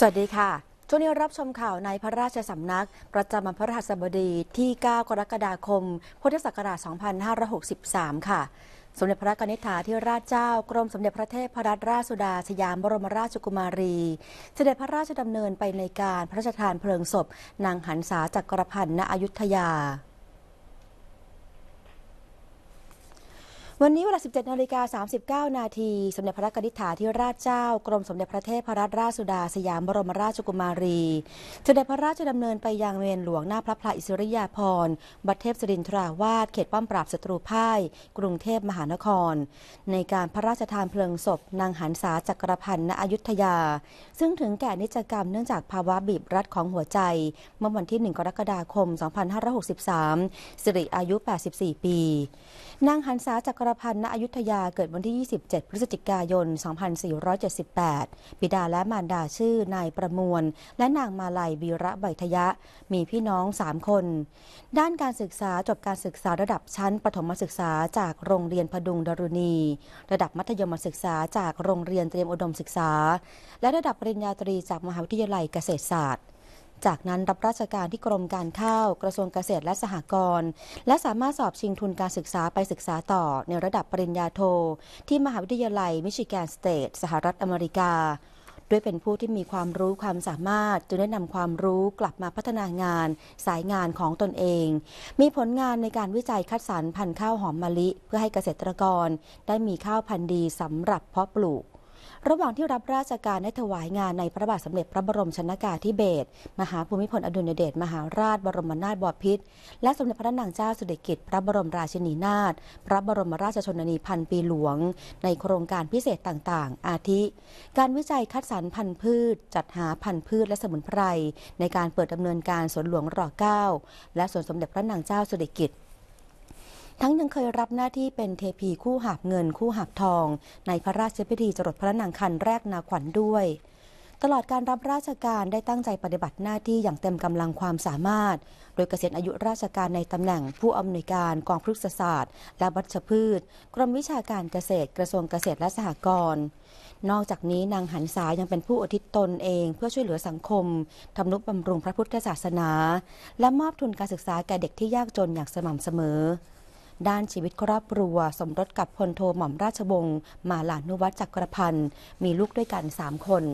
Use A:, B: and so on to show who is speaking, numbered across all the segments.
A: สวัสดีค่ะ ช่วงนี้รับชมข่าวในพระราชสำนัก ประจำวันพระหัสบดีที่ 9 กรกฎาคม พุทธศักราช 2563 ค่ะ สมเด็จพระนิธิาี่ราชเจ้ากรมสมเด็จพระเทพรัตนราชสุดาสยามบรมราชกุมารี เสด็จพระราชดำเนินไปในการพระราชทานเพลิงศพนางหันษาจักรพันธ์ณอยุธยาวันนี้เวลา 17นาฬิกา39นาทีสมเด็จพระกนิษฐาธิราชเจ้า กรมสมเด็จพระเทพรัตนราชสุดาสยามบรมราชกุมารี สมเด็จพระราชดำเนินไปยังเยนหลวงหน้าพระพลาอิสริยาภรณ์บัตเทพสรินทราวาสเขตป้อมปราบศัตรูพ่าย กรุงเทพมหานคร ในการพระราชทานเพลิงศพนางหันษาจักรพันธ์ณอยุธยา ซึ่งถึงแก่นิจกรรมเนื่องจากภาวะบีบรัดของหัวใจเมื่อวันที่ 1 กรกฎาคม 2563 สิริอายุ 84 ปี นางหันษาจักรรพันธ์ณอยุธยาเกิดวันที่ 27 พฤศจิกายน 2478บิดาและมารดาชื่อ นายประมวล และนางมาลัยบีระใบทยะ มีพี่น้อง 3 คน ด้านการศึกษาจบการศึกษาระดับชั้นประถมศึกษาจากโรงเรียนพดุงดรุณี ระดับมัธยมศึกษาจากโรงเรียนเตรียมอุดมศึกษา และระดับปริญญาตรีจาก มหาวิทยาลัยเกษตรศาสตร์จากนั้นรับราชการที่กรมการข้าวกระทรวงเกษตรและสหกรณ์และสามารถสอบชิงทุนการศึกษาไปศึกษาต่อ ในระดับปริญญาโท ที่มหาวิทยาลัย มิชิแกนสเตทสหรัฐอเมริกา ด้วยเป็นผู้ที่มีความรู้ความสามารถจึงได้นำความรู้กลับมาพัฒนางานสายงานของตนเอง มีผลงานในการวิจัยคัดสรรพันธุ์ข้าวหอมมะลิเพื่อให้เกษตรกรได้มีข้าวพันธุ์ดีสำหรับเพาะปลูกระหว่างที่รับราชการได้ถวายงาน ในพระบาทสมเด็จพระบรมชนากาธิเบศรมหาภูมิพลอดุลยเดชมหาราช บรมนาถบพิตรและสมเด็จพระนางเจ้าสุเด็จกิจพระบรมราชินีนาถพระบรมราชชนนีพันปีหลวง ในโครงการพิเศษต่างๆ อาทิ การวิจัยคัดสรรพันธุ์พืช จัดหาพันธุ์พืช และสมุนไพร ในการเปิดดำเนินการสวนหลวงรอเก้าและสวนสมเด็จพระนางเจ้าสุเด็จกิจทั้งยังเคยรับหน้าที่เป็นเทพีคู่หาบเงินคู่หาบทอง ในพระราชพิธีจรดพระนางคันแรกนาขวัญด้วย ตลอดการรับราชการได้ตั้งใจปฏิบัติหน้าที่อย่างเต็มกำลังความสามารถ โดยเกษียณอายุราชการในตำแหน่งผู้อำนวยการกองพฤกษศาสตร์ และวัชพืช กรมวิชาการเกษตรกระทรวงเกษตรและสหกรณ์ นอกจากนี้นางหันสายังเป็นผู้อุทิศตนเอง เพื่อช่วยเหลือสังคมทำนุบำรุงพระพุทธศาสนา และมอบทุนการศึกษาแก่เด็กที่ยากจนอย่างสม่ำเสมอด้านชีวิตครอบครัวสมรสกับพลโทหม่อมราชวงศ์มาลานุวัตจักรพันธ์ มีลูกด้วยกัน 3 คน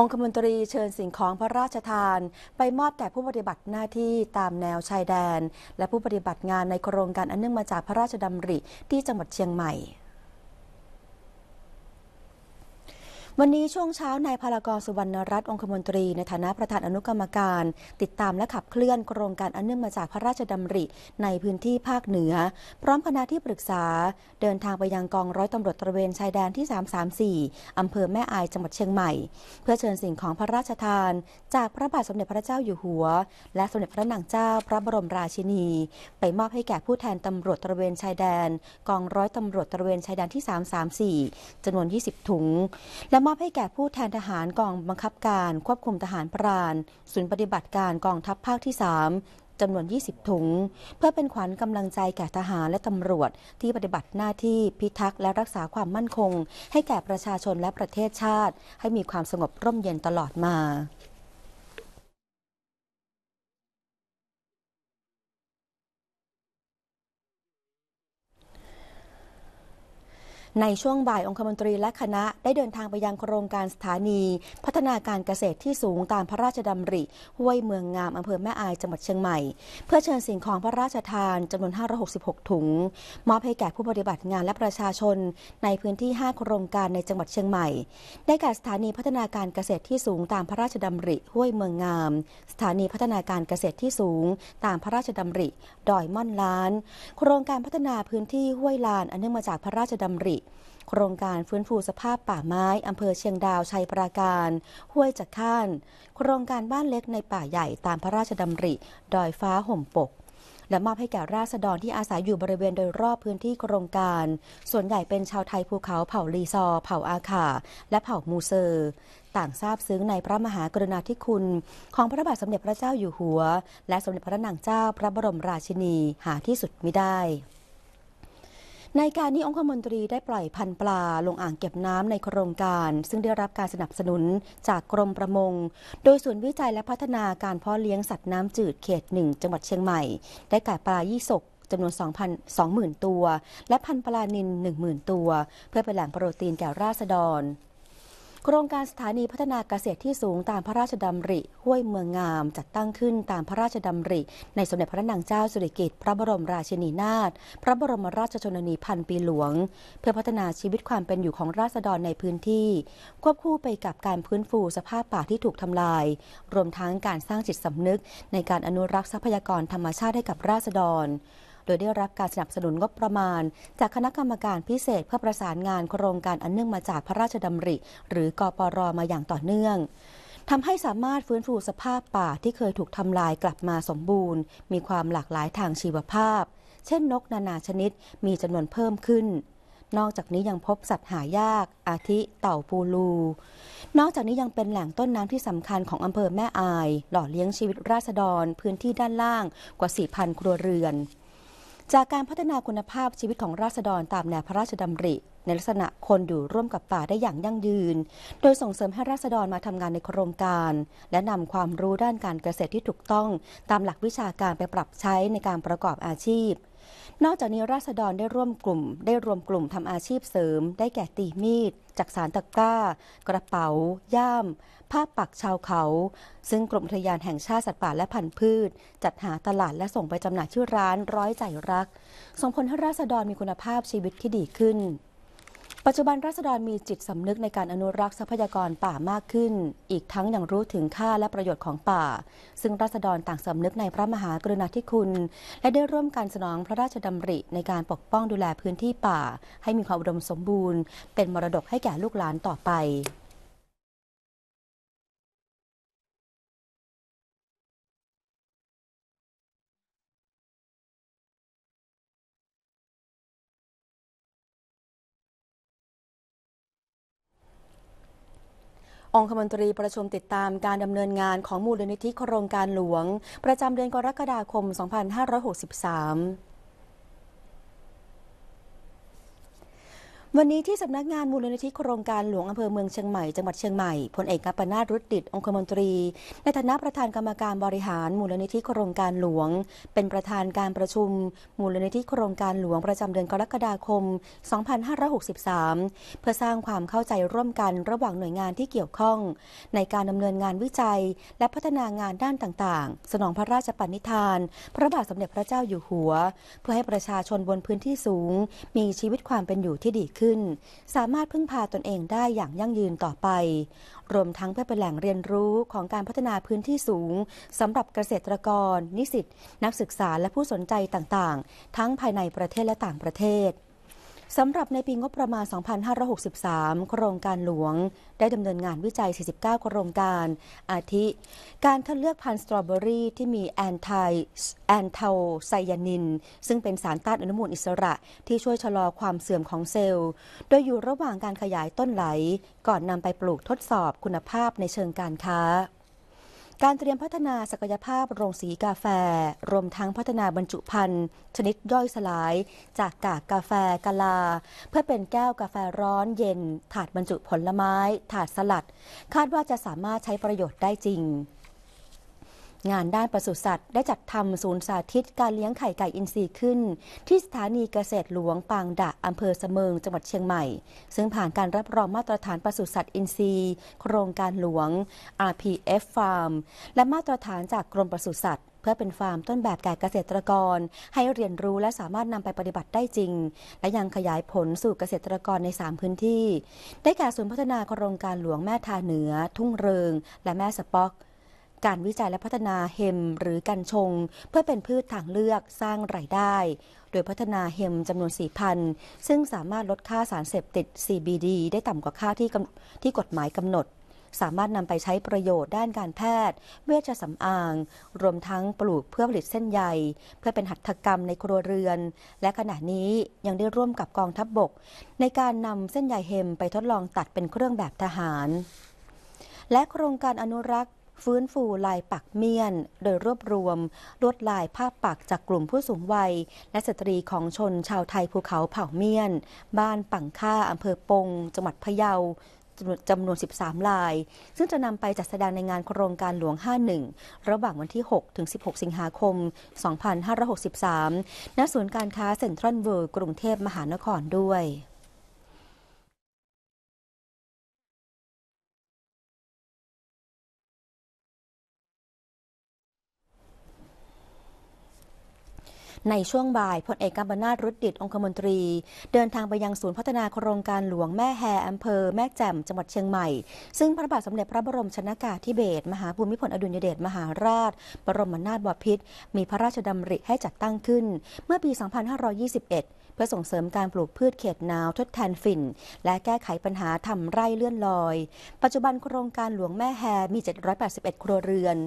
A: องคมนตรีเชิญสิ่งของพระราชทาน ไปมอบแก่ผู้ปฏิบัติหน้าที่ตามแนวชายแดน และผู้ปฏิบัติงานในโครงการอันเนื่องมาจากพระราชดำริที่จังหวัดเชียงใหม่วันนี้ช่วงเช้านายพารากรสุวรรณรัตน์องคมนตรีในฐานะประธานอนุกรรมการ ติดตามและขับเคลื่อนโครงการอันเนื่องมาจากพระราชดำริ ในพื้นที่ภาคเหนือ พร้อมคณะที่ปรึกษาเดินทางไปยังกองร้อยตำรวจตระเวน ชายแดนที่ 334 อำเภอแม่อายจังหวัดเชียงใหม่ เพื่อเชิญสิ่งของพระราชทาน จากพระบาทสมเด็จพระเจ้าอยู่หัว และสมเด็จพระนางเจ้าพระบรมราชินี ไปมอบให้แก่ผู้แทนตำรวจตระเวนชายแดน กองร้อยตำรวจตระเวนชายแดนที่ 334จำนวน 20 ถุง และอบให้แก่ผู้แทนทหารกองบังคับการควบคุมทหารพรานศูนย์ปฏิบัติการกองทัพภาคที่ 3จำนวน 20 ถุง เพื่อเป็นขวัญกำลังใจแก่ทหารและตำรวจที่ปฏิบัติหน้าที่พิทักษ์และรักษาความมั่นคง ให้แก่ประชาชนและประเทศชาติ ให้มีความสงบร่มเย็นตลอดมาในช่วงบ่ายองคมนตรีและคณะ ได้เดินทางไปยังโครงการสถานี พัฒนาการเกษตรที่สูงตามพระราชดำริห้วยเมืองงามอำเภอแม่อายจังหวัดเชียงใหม่ เพื่อเชิญสิ่งของพระราชทานจำนวน 566 ถุง มอบให้แก่ผู้ปฏิบัติงานและประชาชนในพื้นที่ 5 โครงการในจังหวัดเชียงใหม่ ได้แก่สถานีพัฒนาการเกษตรที่สูงตามพระราชดำริห้วยเมืองงาม สถานีพัฒนาการเกษตรที่สูงตามพระราชดำริดอยม่อนล้าน โครงการพัฒนาพื้นที่ห้วยลานอันเนื่องมาจากพระราชดำริโครงการฟื้นฟูสภาพป่าไม้ อำเภอเชียงดาวชัยปราการ ห้วยจักข้นโครงการบ้านเล็กในป่าใหญ่ตามพระราชดำริ ดอยฟ้าห่มปก และมอบให้แก่ราษฎรที่อาศัยอยู่บริเวณโดยรอบพื้นที่โครงการ ส่วนใหญ่เป็นชาวไทยภูเขาเผ่าลีซอเผ่าอาขา และเผ่ามูเซอร์ ต่างทราบซึ้งในพระมหากรุณาธิคุณ ของพระบาทสมเด็จพระเจ้าอยู่หัว และสมเด็จพระนางเจ้าพระบรมราชินีหาที่สุดมิได้ในการนี้ องคมนตรีได้ปล่อยพันปลาลงอ่างเก็บน้ำในโครงการ ซึ่งได้รับการสนับสนุนจากกรมประมง โดยศูนย์วิจัยและพัฒนาการเพาะเลี้ยงสัตว์น้ำจืด เขตหนึ่งจังหวัดเชียงใหม่ ได้แก่ปลายี่สกจำนวน 2,000 20,000 ตัว และพันปลานิน 10,000 ตัว เพื่อเป็นแหล่งโปรตีนแก่ราษฎรโครงการสถานีพัฒนาเกษตรที่สูงตามพระราชดำริห้วยเมืองงามจัดตั้งขึ้นตามพระราชดำริ ในสมเด็จพระนางเจ้าสุริกิติ์พระบรมราชินีนาถพระบรมราชชนนีพันปีหลวง เพื่อพัฒนาชีวิตความเป็นอยู่ของราษฎรในพื้นที่ ควบคู่ไปกับการพื้นฟูสภาพป่าที่ถูกทำลาย รวมทั้งการสร้างจิตสำนึกในการอนุรักษ์ทรัพยากรธรรมชาติให้กับราษฎรโดยได้รับการสนับสนุนงบประมาณ จากคณะกรรมการพิเศษเพื่อประสานงานโครงการอันเนื่องมาจากพระราชดำริ หรือกอปรมาอย่างต่อเนื่องทำให้สามารถฟื้นฟูสภาพป่าที่เคยถูกทำลายกลับมาสมบูรณ์ มีความหลากหลายทางชีวภาพ เช่นนกนานาชนิดมีจำนวนเพิ่มขึ้น นอกจากนี้ยังพบสัตว์หายาก อาทิ เต่าปูลูนอกจากนี้ยังเป็นแหล่งต้นน้ำที่สำคัญของอำเภอแม่อาย หล่อเลี้ยงชีวิตราษฎร พื้นที่ด้านล่างกว่า4,000ครัวเรือนจากการพัฒนาคุณภาพชีวิตของราษฎรตามแนวพระราชดำริ ในลักษณะคนอยู่ร่วมกับป่าได้อย่างยั่งยืน โดยส่งเสริมให้ราษฎรมาทำงานในโครงการ และนำความรู้ด้านการเกษตรที่ถูกต้องตามหลักวิชาการไปปรับใช้ในการประกอบอาชีพนอกจากนี้ราษฎรได้ร่วมกลุ่ม ได้รวมกลุ่มทำอาชีพเสริม ได้แก่ตีมีด จักสารตะกร้า กระเป๋า ย่ามผ้าปักชาวเขา ซึ่งกรมอุทยานแห่งชาติสัตว์ป่าและพันธุ์พืชจัดหาตลาดและส่งไปจำหน่ายที่ร้านร้อยใจรักส่งผลให้ราษฎรมีคุณภาพชีวิตที่ดีขึ้นปัจจุบันราษฎรมีจิตสำนึกในการอนุรักษ์ทรัพยากรป่ามากขึ้น อีกทั้งยังรู้ถึงค่าและประโยชน์ของป่า ซึ่งราษฎรต่างสำนึกในพระมหากรุณาธิคุณ และได้ร่วมกันสนองพระราชดำริ ในการปกป้องดูแลพื้นที่ป่า ให้มีความอุดมสมบูรณ์ เป็นมรดกให้แก่ลูกหลานต่อไปองคมนตรีประชุมติดตามการดำเนินงานของมูลนิธิโครงการหลวง ประจำเดือนกรกฎาคม 2563วันนี้ที่สำนักงานมูลนิธิโครงการหลวงอำเภอเมืองเชียงใหม่จังหวัดเชียงใหม่พลเอกกัปนาตรุติดองคมนตรี ในฐานะประธานกรรมการบริหารมูลนิธิโครงการหลวง เป็นประธานการประชุมมูลนิธิโครงการหลวงประจำเดือนกรกฎาคม 2563 เพื่อสร้างความเข้าใจร่วมกันระหว่างหน่วยงานที่เกี่ยวข้อง ในการดำเนินงานวิจัยและพัฒนางานด้านต่างๆ สนองพระราชปณิธาน พระบาทสมเด็จพระเจ้าอยู่หัว เพื่อให้ประชาชนบนพื้นที่สูง มีชีวิตความเป็นอยู่ที่ดีขึ้น สามารถพึ่งพาตนเองได้อย่างยั่งยืนต่อไป รวมทั้งเพื่อเป็นแหล่งเรียนรู้ของการพัฒนาพื้นที่สูงสำหรับเกษตรกร นิสิต นักศึกษาและผู้สนใจต่างๆ ทั้งภายในประเทศและต่างประเทศสำหรับในปีงบประมาณ 2563 โครงการหลวง ได้ดำเนินงานวิจัย 49 โครงการ อาทิ การคัดเลือกพันธุ์สตรอเบอรี่ที่มี แอนไทแอนเทาไซยานิน ซึ่งเป็นสารต้านอนุมูลอิสระที่ช่วยชะลอความเสื่อมของเซลล์ โดยอยู่ระหว่างการขยายต้นไหลก่อนนำไปปลูกทดสอบคุณภาพในเชิงการค้าการเตรียมพัฒนาศักยภาพโรงสีกาแฟ รวมทั้งพัฒนาบรรจุภัณฑ์ชนิดย่อยสลาย จากกากกาแฟกะลา เพื่อเป็นแก้วกาแฟร้อนเย็น ถาดบรรจุผลไม้ถาดสลัด คาดว่าจะสามารถใช้ประโยชน์ได้จริงงานด้านปศุสัตว์ได้จัดทำศูนย์สาธิต การเลี้ยงไข่ไก่อินทรีย์ขึ้น ที่สถานีเกษตรหลวงปางดะอำเภอเสมิง จังหวัดเชียงใหม่ ซึ่งผ่านการรับรองมาตรฐานปศุสัตว์อินทรีย์โครงการหลวง RPF Farm และมาตรฐานจากกรมปศุสัตว์ เพื่อเป็นฟาร์มต้นแบบแก่เกษตรกร ให้เรียนรู้และสามารถนำไปปฏิบัติได้จริง และยังขยายผลสู่เกษตรกรใน 3 พื้นที่ ได้แก่ศูนย์พัฒนาโครงการหลวงแม่ทาเหนือ ทุ่งเริงและแม่สปอกการวิจัยและพัฒนาเฮมหรือกัญชง เพื่อเป็นพืชทางเลือกสร้างไรายได้ โดยพัฒนาเฮมจำนวน 4,000 ซึ่งสามารถลดค่าสารเสพติด CBD ได้ต่ำกว่าค่าที่ที่กฎหมายกำหนด สามารถนำไปใช้ประโยชน์ด้านการแพทย์ เวชสำอาง รวมทั้งปลูกเพื่อผลิตเส้นใยเพื่อเป็นหัตถกรรมในครัวเรือน และขณะนี้ยังได้ร่วมกับกองทัพบบกในการนำเส้นใยเฮมไปทดลองตัดเป็นเครื่องแบบทหาร และโครงการอนุรักษ์ฟื้นฟูลายปักเมียน โดยรวบรวม ลวดลายภาพปักจากกลุ่มผู้สูงวัย และสตรีของชนชาวไทยภูเขาเผ่าเมียน บ้านปังค่าอำเภอปงจังหวัดพะเยาจำนวน 13 ลาย ซึ่งจะนำไปจัดแสดงในงานโครงการหลวง 51 ระหว่างวันที่ 6 ถึง 16 สิงหาคม 2563ณศูนย์การค้าเซ็นทรัลเวิลด์กรุงเทพมหานครด้วยในช่วงบ่ายพลเอกกำบนาตรุดดิตองคมนตรี เดินทางไปยังศูนย์พัฒนาโครงการหลวงแม่แฮอำเภอแม่แจ่มจังหวัดเชียงใหม่ ซึ่งพระบาทสมเด็จพระบรมชนากาธิเบศรมหาภูมิพลอดุลยเดชมหาราช บรมนาถบพิตรมีพระราชดำริให้จัดตั้งขึ้น เมื่อปี 2521 เพื่อส่งเสริมการปลูกพืชเขตหนาวทดแทนฝิ่น และแก้ไขปัญหาทำไร่เลื่อนลอย ปัจจุบันโครงการหลวงแม่แฮมี 781 ครัวเรือน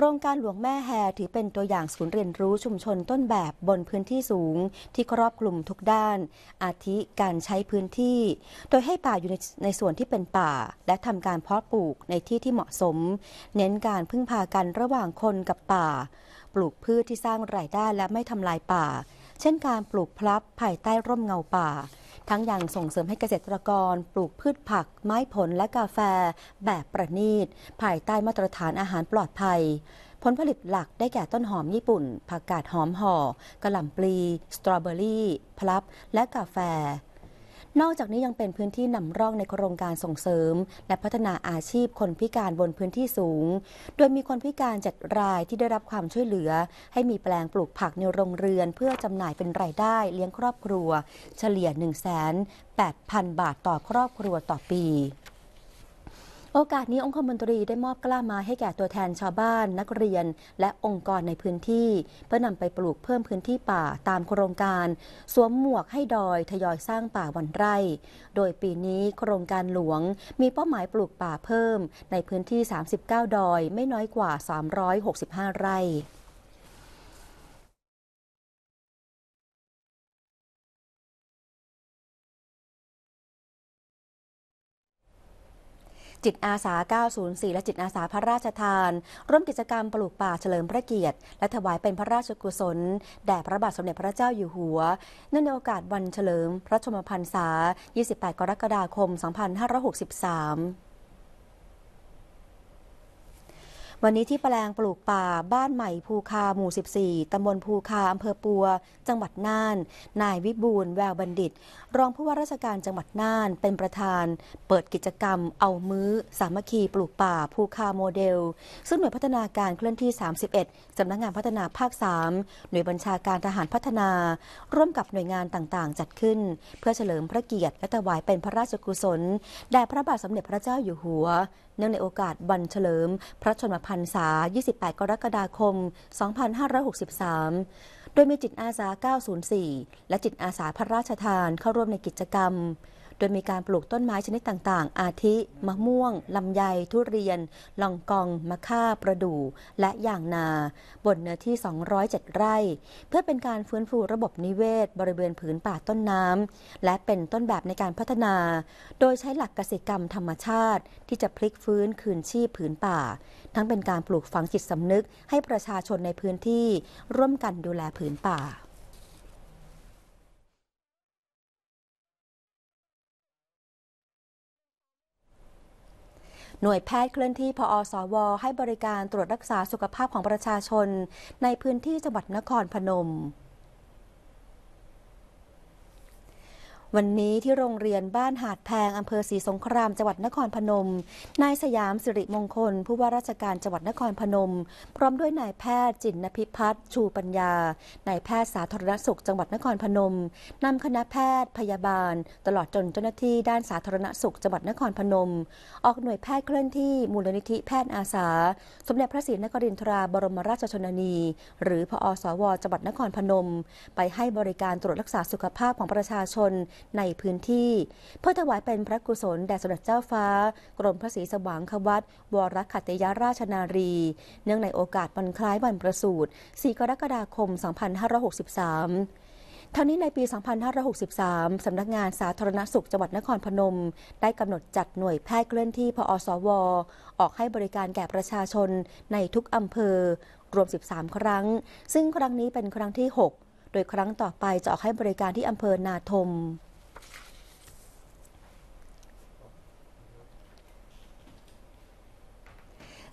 A: โครงการหลวงแม่แฮถือเป็นตัวอย่างศูนย์เรียนรู้ชุมชนต้นแบบบนพื้นที่สูง ที่ครอบคลุมทุกด้าน อาทิการใช้พื้นที่ โดยให้ป่าอยู่ในในส่วนที่เป็นป่า และทำการเพาะปลูกในที่ที่เหมาะสม เน้นการพึ่งพากันระหว่างคนกับป่า ปลูกพืชที่สร้างรายได้และไม่ทำลายป่าเช่นการปลูกพลับภายใต้ร่มเงาป่าทั้งยังส่งเสริมให้เกษตรกรปลูกพืชผัก ไม้ผลและกาแฟ แบบประณีต ภายใต้มาตรฐานอาหารปลอดภัย ผลผลิตหลักได้แก่ต้นหอมญี่ปุ่น ผักกาดหอมห่อกระหล่ำปลี สตรอเบอรี่ พลับและกาแฟนอกจากนี้ยังเป็นพื้นที่นำร่องในโครงการส่งเสริม และพัฒนาอาชีพคนพิการบนพื้นที่สูง โดยมีคนพิการจัดรายที่ได้รับความช่วยเหลือ ให้มีแปลงปลูกผักในโรงเรือน เพื่อจำหน่ายเป็นรายได้เลี้ยงครอบครัว เฉลี่ย1 8 0 0 0 บาทต่อครอบครัวต่อปีโอกาสนี้องคมนตรีได้มอบกล้ามาให้แก่ตัวแทนชาวบ้านนักเรียน และองค์กรในพื้นที่เพื่อนำไปปลูกเพิ่มพื้นที่ป่าตามโครงการ สวมหมวกให้ดอย ทยอยสร้างป่าวันไร่โดยปีนี้โครงการหลวงมีเป้าหมายปลูกป่าเพิ่มในพื้นที่ 39 ดอยไม่น้อยกว่า 365 ไร่จิตอาสา 904 และจิตอาสาพระราชทาน ร่วมกิจกรรมปลูกป่าเฉลิมพระเกียรติ และถวายเป็นพระราชกุศล แด่พระบาทสมเด็จพระเจ้าอยู่หัวเนื่องในโอกาสวันเฉลิม พระชมพรรษา 28 กรกฎาคม 2563วันนี้ที่แปลงปลูกป่าบ้านใหม่ภูคาหมู่ 14 ตำบลภูคาอำเภอปัว จังหวัดน่าน นายวิบูลแววบัณฑิต รองผู้ว่าราชการจังหวัดน่าน เป็นประธาน เปิดกิจกรรม เอามื้อ สามัคคีปลูกป่าภูคาโมเดล ซึ่งหน่วยพัฒนาการเคลื่อนที่ 31 สำนักงงานพัฒนาภาค 3 หน่วยบัญชาการทหารพัฒนา ร่วมกับหน่วยงานต่างๆ จัดขึ้น เพื่อเฉลิมพระเกียรติและถวายเป็นพระราชกุศลแด่พระบาทสมเด็จพระเจ้าอยู่หัว เนื่องในโอกาสวันเฉลิม พระชนมพพรรษา28 กรกฎาคม 2563 โดยมีจิตอาสา 904 และจิตอาสาพระราชทานเข้าร่วมในกิจกรรมโดยมีการปลูกต้นไม้ชนิดต่างๆ อาทิ มะม่วง ลำไย ทุเรียน ลองกอง มะข่า ประดู่และยางนา บนเนื้อที่ 207 ไร่ เพื่อเป็นการฟื้นฟูระบบนิเวศ บริเวณผืนป่าต้นน้ำและเป็นต้นแบบในการพัฒนา โดยใช้หลักเกษตรกรรมธรรมชาติ ที่จะพลิกฟื้นคืนชีพผืนป่า ทั้งเป็นการปลูกฝังจิตสำนึกให้ประชาชนในพื้นที่ ร่วมกันดูแลผืนป่าหน่วยแพทย์เคลื่อนที่พออสว ให้บริการตรวจรักษาสุขภาพของประชาชน ในพื้นที่จังหวัดนครพนมวันนี้ที่โรงเรียนบ้านหาดแพงอำเภอศรีสงครามจังหวัดนครพนม นายสยามสิริมงคล ผู้ว่าราชการจังหวัดนครพนม พร้อมด้วยนายแพทย์จินนพิพัฒน์ชูปัญญา นายแพทย์สาธารณสุขจังหวัดนครพนมนำคณะแพทย์พยาบาล ตลอดจนเจ้าหน้าที่ด้านสาธารณสุขจังหวัดนครพนม ออกหน่วยแพทย์เคลื่อนที่มูลนิธิแพทย์อาสา สมเด็จพระศรีนครินทราบรมราชชนนี หรือพอสวจังหวัดนครพนม ไปให้บริการตรวจรักษาสุขภาพของประชาชนในพื้นที่ เพื่อถวายเป็นพระกุศลแด่สมเด็จเจ้าฟ้า กรมพระศรีสว่างควัตวรคัตยราชนารี เนื่องในโอกาสวันคล้ายวันประสูติ 4 กรกฎาคม 2563ทั้งนี้ในปี 2563สำนักงานสาธารณสุขจังหวัดนครพนม ได้กำหนดจัดหน่วยแพทย์เคลื่อนที่พอสว ออกให้บริการแก่ประชาชนในทุกอำเภอรวม 13 ครั้ง ซึ่งครั้งนี้เป็นครั้งที่ 6 โดยครั้งต่อไปจะออกให้บริการที่อำเภอนาทม